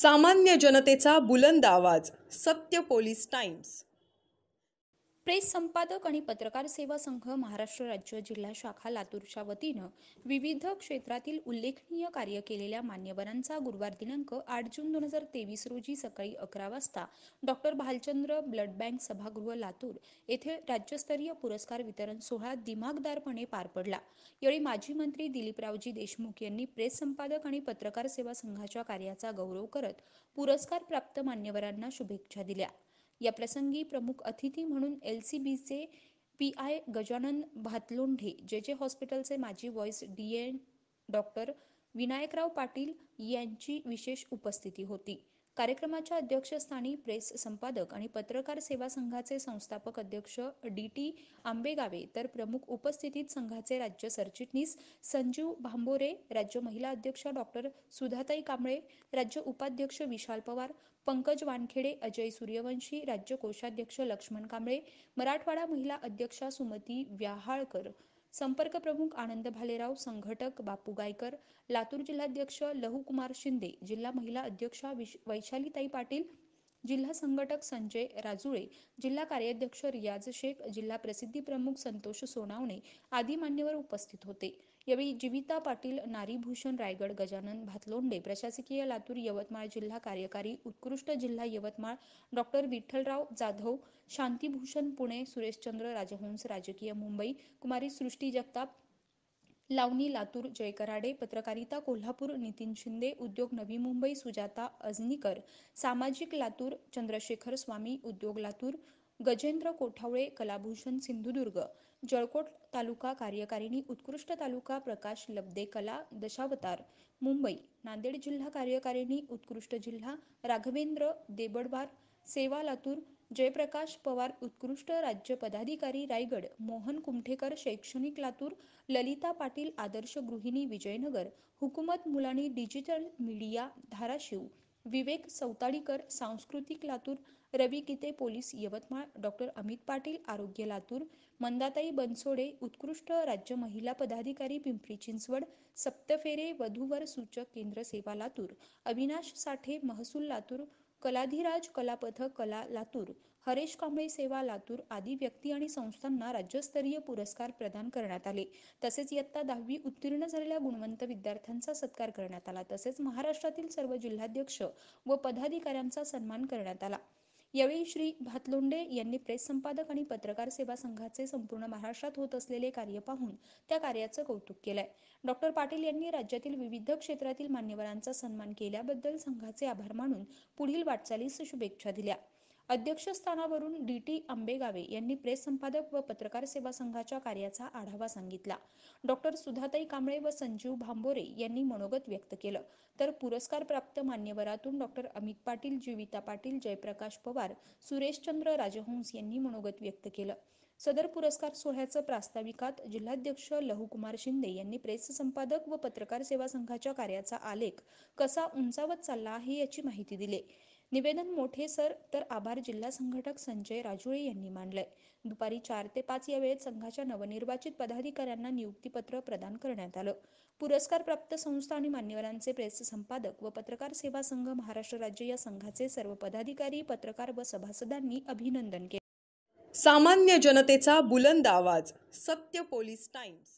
सामान्य जनतेचा बुलंद आवाज सत्य पोलीस टाइम्स प्रेस संपादक आणि पत्रकार सेवा संघ महाराष्ट्र राज्य जिल्हा शाखा लातूरच्या वतीनं विविध क्षेत्रातील उल्लेखनीय कार्य केलेल्या मान्यवरांचा गुरुवार दिनांक आठ जून दोन हजार तेवीस रोजी सकाळी अकरा वाजता डॉक्टर भालचंद्र ब्लड बँक सभागृह लातूर येथे राज्यस्तरीय पुरस्कार वितरण सोहळा दिमागदारपणे पार पडला यावेळी माजी मंत्री दिलीपरावजी देशमुख यांनी प्रेस संपादक आणि पत्रकार सेवा संघाच्या कार्याचा गौरव करत पुरस्कार प्राप्त मान्यवरांना शुभेच्छा दिल्या या प्रसंगी प्रमुख अतिथी म्हणून एल सी बीचे P I Gajanan Bhatlondhe J J हॉस्पिटलचे माजी vice D N doctor Vinayakrao Patil यांची विशेष उपस्थिती होती कार्यक्रमाच्या अध्यक्षस्थानी प्रेस संपादक आणि पत्रकार सेवा संघाचे संस्थापक अध्यक्ष डी टी आंबेगावे तर प्रमुख उपस्थितीत संघाचे राज्य सरचिटणीस संजीव भांबोरे राज्य महिला अध्यक्ष डॉक्टर सुधाताई कांबळे राज्य उपाध्यक्ष विशाल पवार पंकज वानखेडे अजय सूर्यवंशी राज्य कोषाध्यक्ष लक्ष्मण कांबळे मराठवाडा महिला अध्यक्षा सुमती व्याहाळकर संपर्क प्रमुख आनंद भालेराव संघटक बापू गायकर लातूर जिल्हाध्यक्ष लहूकुमार शिंदे जिल्हा महिला अध्यक्षा वैशालीताई पाटील जिल्हा संघटक संजय राजुळे जिल्हा कार्याध्यक्ष रियाज शेख जिल्हा प्रसिद्धी प्रमुख संतोष सोनावणे आदी मान्यवर उपस्थित होते यावेळी जिविता पाटील नारीभूषण रायगड गजानन भातलोंडे प्रशासकीय लातूर यवतमाळ जिल्हा कार्यकारी उत्कृष्ट जिल्हा यवतमाळ डॉक्टर विठ्ठलराव जाधव शांतीभूषण पुणे सुरेशचंद्र राजहंस राजकीय मुंबई कुमारी सृष्टी जगताप लावणी लातूर जय कराडे पत्रकारिता कोल्हापूर नितीन शिंदे उद्योग नवी मुंबई सुजाता अजनीकर सामाजिक लातूर चंद्रशेखर स्वामी उद्योग लातूर गजेंद्र कोठावळे कलाभूषण सिंधुदुर्ग जळकोट तालुका कार्यकारिणी उत्कृष्ट तालुका प्रकाश लब्दे कला दशावतार मुंबई नांदेड जिल्हा कार्यकारिणी उत्कृष्ट जिल्हा राघवेंद्र देबडवार सेवा लातूर जयप्रकाश पवार उत्कृष्ट राज्य पदाधिकारी रायगड मोहन कुमठेकर शैक्षणिक लातूर ललिता पाटील आदर्श गृहिणी विजयनगर हुकुमत मुलानी डिजिटल मीडिया धाराशिव विवेक सौताडीकर सांस्कृतिक लातूर रवी गीते पोलीस यवतमाळ डॉक्टर अमित पाटील आरोग्य लातूर मंदाताई बनसोडे उत्कृष्ट राज्य महिला पदाधिकारी पिंपरी चिंचवड सप्तफेरे वधूवर सूचक केंद्र सेवा लातूर अविनाश साठे महसूल लातूर कलाधिराज कलापथक कला लातूर हरेश कांबळे सेवा लातूर आदी व्यक्ती आणि संस्थांना राज्यस्तरीय पुरस्कार प्रदान करण्यात आले तसेच इयत्ता दहावी उत्तीर्ण झालेल्या गुणवंत विद्यार्थ्यांचा सत्कार करण्यात आला तसेच महाराष्ट्रातील सर्व जिल्हाध्यक्ष व पदाधिकाऱ्यांचा सन्मान करण्यात आला यावेळी श्री भातलोंडे यांनी प्रेस संपादक आणि पत्रकार सेवा संघाचे संपूर्ण महाराष्ट्रात होत असलेले कार्य पाहून त्या कार्याचं कौतुक केलंय डॉक्टर पाटील यांनी राज्यातील विविध क्षेत्रातील मान्यवरांचा सन्मान केल्याबद्दल संघाचे आभार मानून पुढील वाटचालीस शुभेच्छा दिल्या अध्यक्षस्थानावरून डी टी आंबेगावे यांनी प्रेस संपादक व पत्रकार सेवा संघाच्या कार्याचा आढावा सांगितला डॉक्टर सुधाताई कांबळे व संजीव भांबोरे यांनी मनोगत व्यक्त केलं तर प्राप्त मान्यवरातून डॉक्टर अमित पाटील जीविता पाटील जयप्रकाश पवार सुरेशचंद्र राजहंस यांनी मनोगत व्यक्त केलं सदर पुरस्कार सोहळ्याचं प्रास्ताविकात जिल्हाध्यक्ष लहुकुमार शिंदे यांनी प्रेस संपादक व पत्रकार सेवा संघाच्या कार्याचा आलेख कसा उंचावत चालला आहे याची माहिती दिली निवेदन मोठे सर तर आभार जिल्हा संघटक संजय राजुळे यांनी मांडलंय दुपारी चार ते पाच या वेळेत संघाच्या नवनिर्वाचित पदाधिकाऱ्यांना नियुक्तीपत्र प्रदान करण्यात आलं पुरस्कार प्राप्त संस्था आणि मान्यवरांचे प्रेस संपादक व पत्रकार सेवा संघ महाराष्ट्र राज्य या संघाचे सर्व पदाधिकारी पत्रकार व सभासदांनी अभिनंदन केले सामान्य जनतेचा बुलंद आवाज सत्य पोलीस टाइम्स